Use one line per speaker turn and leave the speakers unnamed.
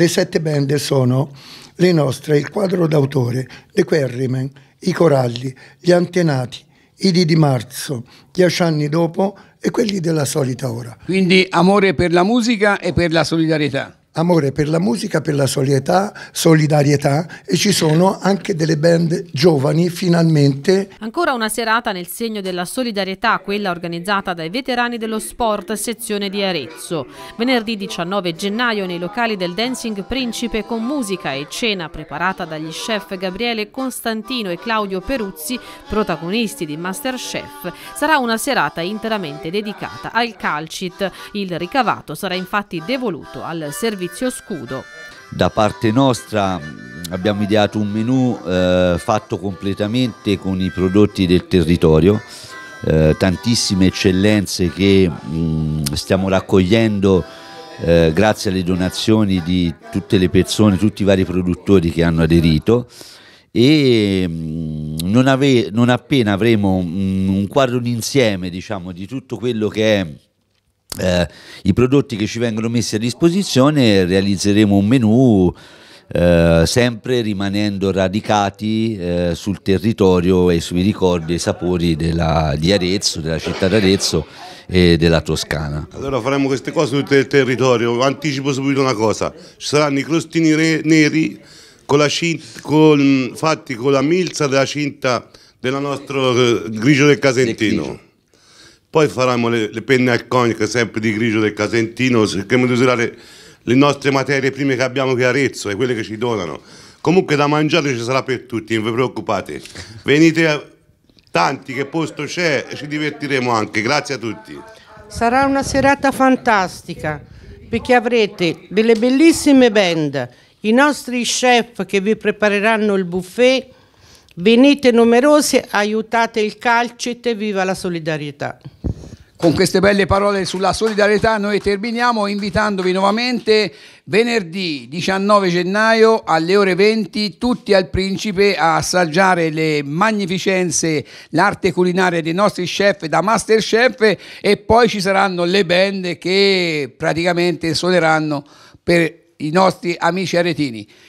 Le sette band sono le nostre, il quadro d'autore, The Quarrymen, I Coralli, Gli Antenati, i di Di Marzo, dieci anni dopo e quelli della solita ora.
Quindi amore per la musica e per la solidarietà
amore per la musica, per la solietà, solidarietà e ci sono anche delle band giovani finalmente.
Ancora una serata nel segno della solidarietà, quella organizzata dai veterani dello sport sezione di Arezzo. Venerdì 19 gennaio nei locali del Dancing Principe con musica e cena preparata dagli chef Gabriele Costantino e Claudio Peruzzi, protagonisti di Masterchef, sarà una serata interamente dedicata al calcit. Il ricavato sarà infatti devoluto al servizio servizio scudo.
Da parte nostra mm, abbiamo ideato un menù eh, fatto completamente con i prodotti del territorio, eh, tantissime eccellenze che mh, mm, stiamo raccogliendo eh, grazie alle donazioni di tutte le persone, tutti i vari produttori che hanno aderito e mh, mm, non, ave non appena avremo mh, un quadro d'insieme diciamo, di tutto quello che è eh, i prodotti che ci vengono messi a disposizione realizzeremo un menù eh, sempre rimanendo radicati eh, sul territorio e sui ricordi e sapori della, di Arezzo, della città d'Arezzo e della Toscana.
Allora faremo queste cose su tutto il territorio, anticipo subito una cosa, ci saranno i crostini re, neri con la cinta, con, fatti con la milza della cinta del nostro eh, grigio del Casentino. Poi faremo le, le penne alconiche sempre di grigio del Casentino, cercheremo di usare le nostre materie prime che abbiamo qui a Arezzo e quelle che ci donano. Comunque da mangiare ci sarà per tutti, non vi preoccupate. Venite a tanti che posto c'è e ci divertiremo anche. Grazie a tutti.
Sarà una serata fantastica perché avrete delle bellissime band, i nostri chef che vi prepareranno il buffet. Venite
numerosi, aiutate il calcite, viva la solidarietà. Con queste belle parole sulla solidarietà noi terminiamo invitandovi nuovamente venerdì 19 gennaio alle ore 20 tutti al Principe a assaggiare le magnificenze, l'arte culinaria dei nostri chef da Masterchef e poi ci saranno le band che praticamente suoneranno per i nostri amici aretini.